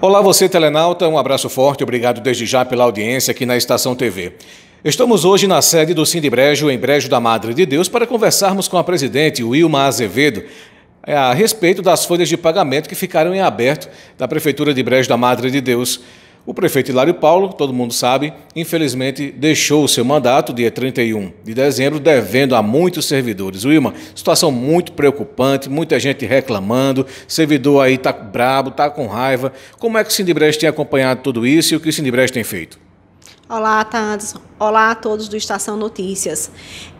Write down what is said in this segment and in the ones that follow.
Olá você telenauta, um abraço forte, obrigado desde já pela audiência aqui na Estação TV. Estamos hoje na sede do Sindibrejo, em Brejo da Madre de Deus, para conversarmos com a presidente Wilma Azevedo é, a respeito das folhas de pagamento que ficaram em aberto da Prefeitura de Brejo da Madre de Deus. O prefeito Hilário Paulo, todo mundo sabe, infelizmente deixou o seu mandato dia 31 de dezembro, devendo a muitos servidores. Wilma, situação muito preocupante, muita gente reclamando, servidor aí está brabo, está com raiva. Como é que o Sindibrecht tem acompanhado tudo isso e o que o Sindibrecht tem feito? Olá, Tades. Olá a todos do Estação Notícias.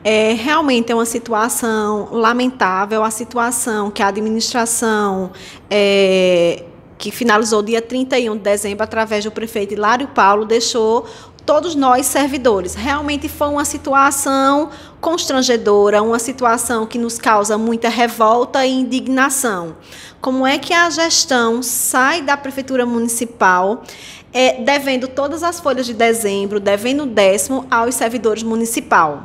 É, realmente é uma situação lamentável, a situação que a administração é, que finalizou dia 31 de dezembro, através do prefeito Hilário Paulo, deixou todos nós servidores. Realmente foi uma situação constrangedora, uma situação que nos causa muita revolta e indignação. Como é que a gestão sai da prefeitura municipal é, devendo todas as folhas de dezembro, devendo o décimo aos servidores municipal?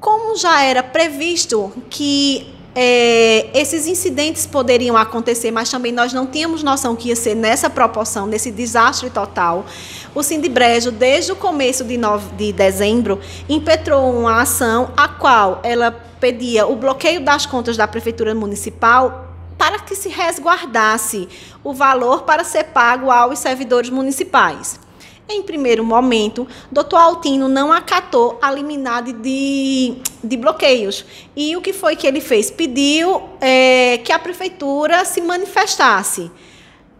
Como já era previsto que é, esses incidentes poderiam acontecer, mas também nós não tínhamos noção que ia ser nessa proporção, nesse desastre total. O Sindibrejo, desde o começo de, nove, de dezembro, impetrou uma ação a qual ela pedia o bloqueio das contas da Prefeitura Municipal para que se resguardasse o valor para ser pago aos servidores municipais. Em primeiro momento, Dr. Altino não acatou a liminar de, de bloqueios. E o que foi que ele fez? Pediu é, que a prefeitura se manifestasse.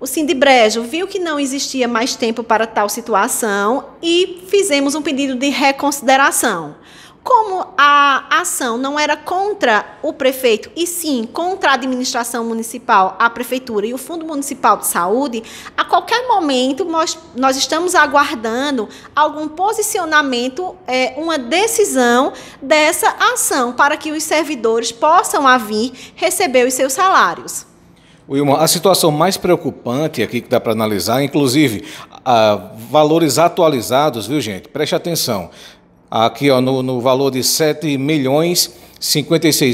O Sindibrejo viu que não existia mais tempo para tal situação e fizemos um pedido de reconsideração. Como a ação não era contra o prefeito, e sim contra a administração municipal, a prefeitura e o Fundo Municipal de Saúde, a qualquer momento nós, nós estamos aguardando algum posicionamento, é, uma decisão dessa ação, para que os servidores possam vir receber os seus salários. Wilma, a situação mais preocupante aqui que dá para analisar, inclusive ah, valores atualizados, viu gente? Preste atenção aqui ó, no, no valor de 7 milhões R$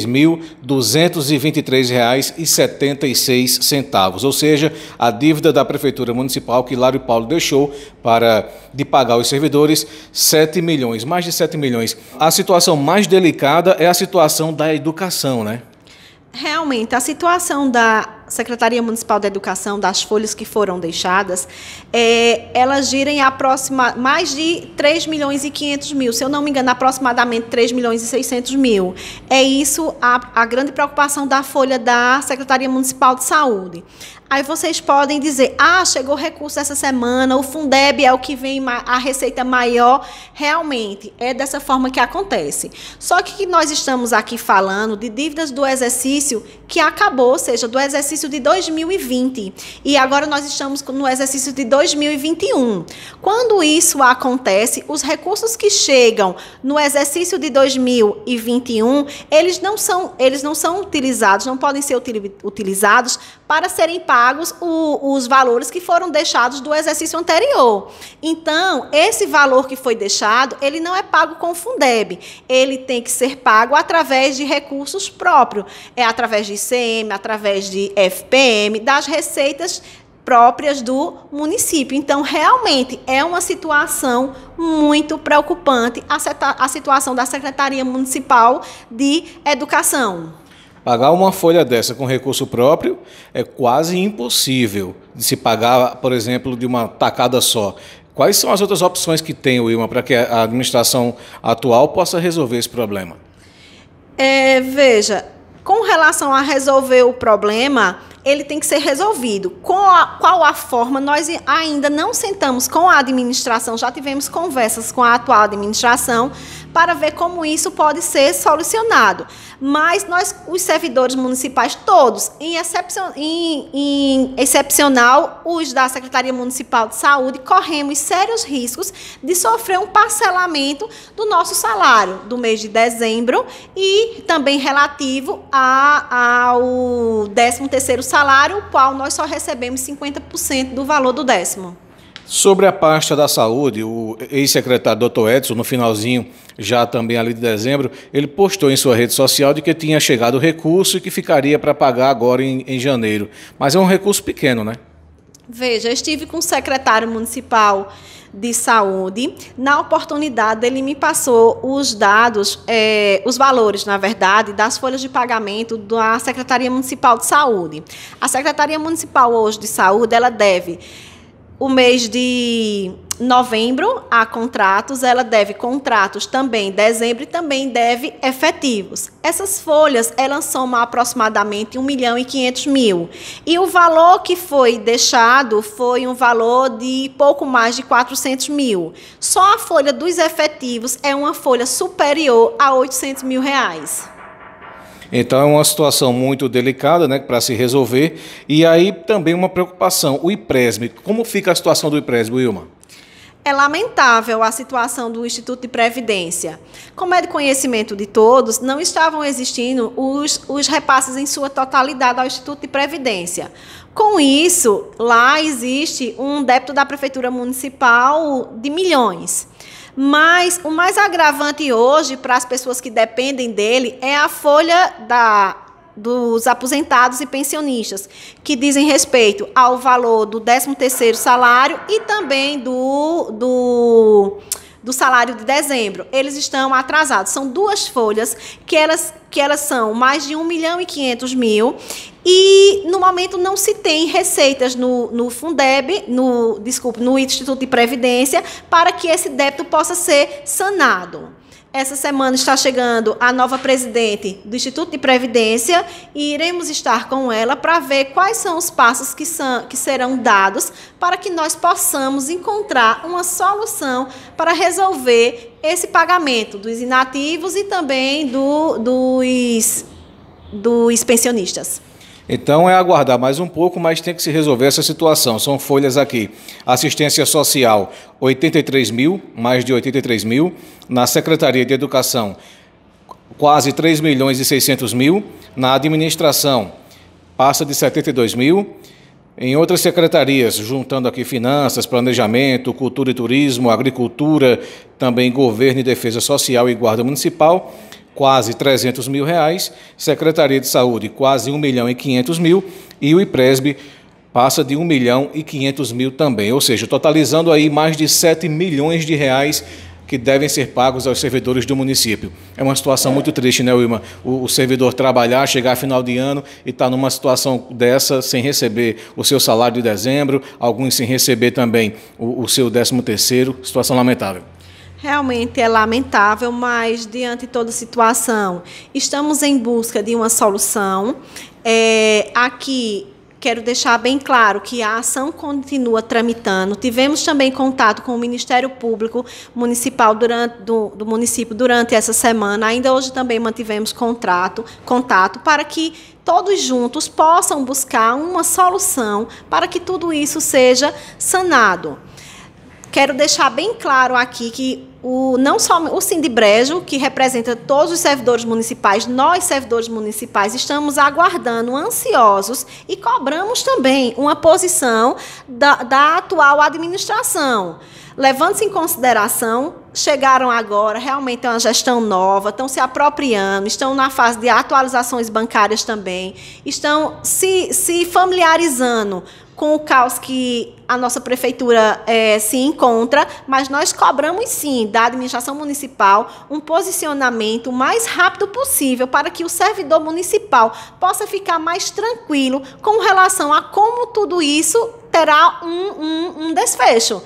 centavos. ou seja, a dívida da Prefeitura Municipal que Lário Paulo deixou para de pagar os servidores, 7 milhões, mais de 7 milhões. A situação mais delicada é a situação da educação, né? Realmente, a situação da Secretaria Municipal da Educação, das folhas que foram deixadas, é, elas girem aproxima, mais de 3 milhões e 500 mil, se eu não me engano, aproximadamente 3 milhões e 600 mil. É isso a, a grande preocupação da folha da Secretaria Municipal de Saúde. Aí vocês podem dizer: ah, chegou recurso essa semana, o Fundeb é o que vem a receita maior. Realmente, é dessa forma que acontece. Só que nós estamos aqui falando de dívidas do exercício que acabou, ou seja, do exercício de 2020. E agora nós estamos no exercício de 2021. Quando isso acontece, os recursos que chegam no exercício de 2021, eles não são, eles não são utilizados, não podem ser utilizados para serem pagos o, os valores que foram deixados do exercício anterior. Então, esse valor que foi deixado, ele não é pago com o Fundeb, ele tem que ser pago através de recursos próprios, é através de ICM, através de FPM, das receitas próprias do município. Então, realmente é uma situação muito preocupante a situação da Secretaria Municipal de Educação. Pagar uma folha dessa com recurso próprio é quase impossível de se pagar, por exemplo, de uma tacada só. Quais são as outras opções que tem, Wilma, para que a administração atual possa resolver esse problema? É, veja, com relação a resolver o problema, ele tem que ser resolvido. Com a, qual a forma, nós ainda não sentamos com a administração, já tivemos conversas com a atual administração para ver como isso pode ser solucionado. Mas nós, os servidores municipais todos, em, excepcion, em, em excepcional os da Secretaria Municipal de Saúde, corremos sérios riscos de sofrer um parcelamento do nosso salário do mês de dezembro e também relativo a, ao 13 terceiro salário, o qual nós só recebemos 50% do valor do décimo. Sobre a pasta da saúde, o ex-secretário Dr. Edson, no finalzinho, já também ali de dezembro, ele postou em sua rede social de que tinha chegado o recurso e que ficaria para pagar agora em, em janeiro. Mas é um recurso pequeno, né? Veja, estive com o secretário municipal de saúde. Na oportunidade, ele me passou os dados, eh, os valores, na verdade, das folhas de pagamento da Secretaria Municipal de Saúde. A Secretaria Municipal hoje de Saúde, ela deve o mês de novembro há contratos, ela deve contratos também dezembro e também deve efetivos. Essas folhas, elas somam aproximadamente 1 milhão e 500 mil. E o valor que foi deixado foi um valor de pouco mais de 400 mil. Só a folha dos efetivos é uma folha superior a 800 mil reais. Então é uma situação muito delicada né, para se resolver. E aí também uma preocupação, o IPRESME. Como fica a situação do IPRESME, Wilma? É lamentável a situação do Instituto de Previdência. Como é de conhecimento de todos, não estavam existindo os, os repasses em sua totalidade ao Instituto de Previdência. Com isso, lá existe um débito da Prefeitura Municipal de milhões. Mas o mais agravante hoje para as pessoas que dependem dele é a folha da dos aposentados e pensionistas, que dizem respeito ao valor do 13º salário e também do, do, do salário de dezembro. Eles estão atrasados. São duas folhas que elas, que elas são mais de 1 milhão e 500 mil e no momento não se tem receitas no, no Fundeb, no, desculpe, no Instituto de Previdência, para que esse débito possa ser sanado. Essa semana está chegando a nova presidente do Instituto de Previdência e iremos estar com ela para ver quais são os passos que, são, que serão dados para que nós possamos encontrar uma solução para resolver esse pagamento dos inativos e também do, dos, dos pensionistas. Então é aguardar mais um pouco, mas tem que se resolver essa situação. São folhas aqui. Assistência social, 83 mil, mais de 83 mil. Na Secretaria de Educação, quase 3 milhões e 600 mil. Na administração, passa de 72 mil. Em outras secretarias, juntando aqui finanças, planejamento, cultura e turismo, agricultura, também governo e defesa social e guarda municipal, quase 300 mil reais, Secretaria de Saúde, quase 1 milhão e 500 mil, e o IPRESB passa de 1 milhão e 500 mil também, ou seja, totalizando aí mais de 7 milhões de reais que devem ser pagos aos servidores do município. É uma situação muito triste, né, Wilma? O, o servidor trabalhar, chegar a final de ano e estar tá numa situação dessa sem receber o seu salário de dezembro, alguns sem receber também o, o seu décimo terceiro, situação lamentável. Realmente é lamentável, mas diante de toda situação, estamos em busca de uma solução. É, aqui quero deixar bem claro que a ação continua tramitando. Tivemos também contato com o Ministério Público Municipal durante, do, do município durante essa semana. Ainda hoje também mantivemos contrato, contato para que todos juntos possam buscar uma solução para que tudo isso seja sanado. Quero deixar bem claro aqui que o, não só o Sindibrejo, que representa todos os servidores municipais, nós, servidores municipais, estamos aguardando, ansiosos, e cobramos também uma posição da, da atual administração. Levando-se em consideração chegaram agora, realmente é uma gestão nova, estão se apropriando, estão na fase de atualizações bancárias também, estão se, se familiarizando com o caos que a nossa prefeitura é, se encontra, mas nós cobramos sim da administração municipal um posicionamento mais rápido possível para que o servidor municipal possa ficar mais tranquilo com relação a como tudo isso terá um, um, um desfecho.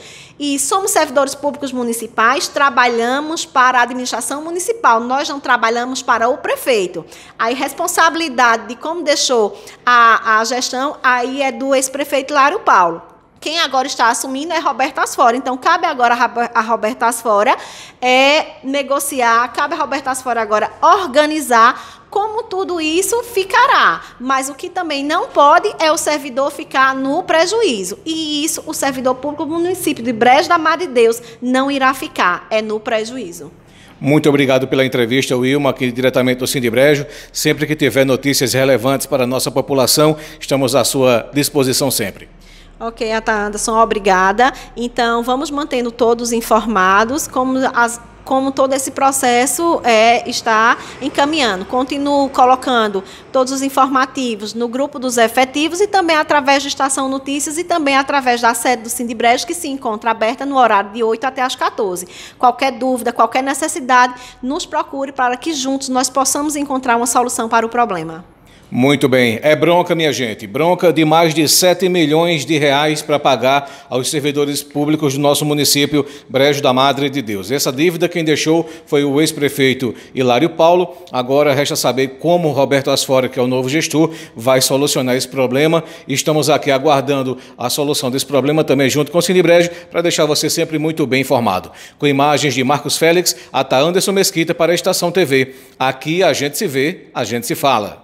E somos servidores públicos municipais, trabalhamos para a administração municipal, nós não trabalhamos para o prefeito. A responsabilidade de como deixou a, a gestão aí é do ex-prefeito Lário Paulo. Quem agora está assumindo é Roberta Asfora. Então, cabe agora a Roberta Asfora é negociar, cabe a Roberta Asfora agora organizar como tudo isso ficará. Mas o que também não pode é o servidor ficar no prejuízo. E isso o servidor público do município de Brejo da Mar de Deus não irá ficar, é no prejuízo. Muito obrigado pela entrevista, Wilma, aqui diretamente do Sindibrejo. Sempre que tiver notícias relevantes para a nossa população, estamos à sua disposição sempre. Ok, Ata ah, tá, Anderson, obrigada. Então, vamos mantendo todos informados, como as como todo esse processo é, está encaminhando. Continuo colocando todos os informativos no grupo dos efetivos e também através da Estação Notícias e também através da sede do Sindibrejo, que se encontra aberta no horário de 8 até as 14. Qualquer dúvida, qualquer necessidade, nos procure para que juntos nós possamos encontrar uma solução para o problema. Muito bem, é bronca, minha gente. Bronca de mais de 7 milhões de reais para pagar aos servidores públicos do nosso município Brejo da Madre de Deus. Essa dívida quem deixou foi o ex-prefeito Hilário Paulo. Agora resta saber como Roberto Asfora, que é o novo gestor, vai solucionar esse problema. Estamos aqui aguardando a solução desse problema também junto com o Cine Brejo para deixar você sempre muito bem informado. Com imagens de Marcos Félix, Ata Anderson Mesquita para a Estação TV. Aqui a gente se vê, a gente se fala.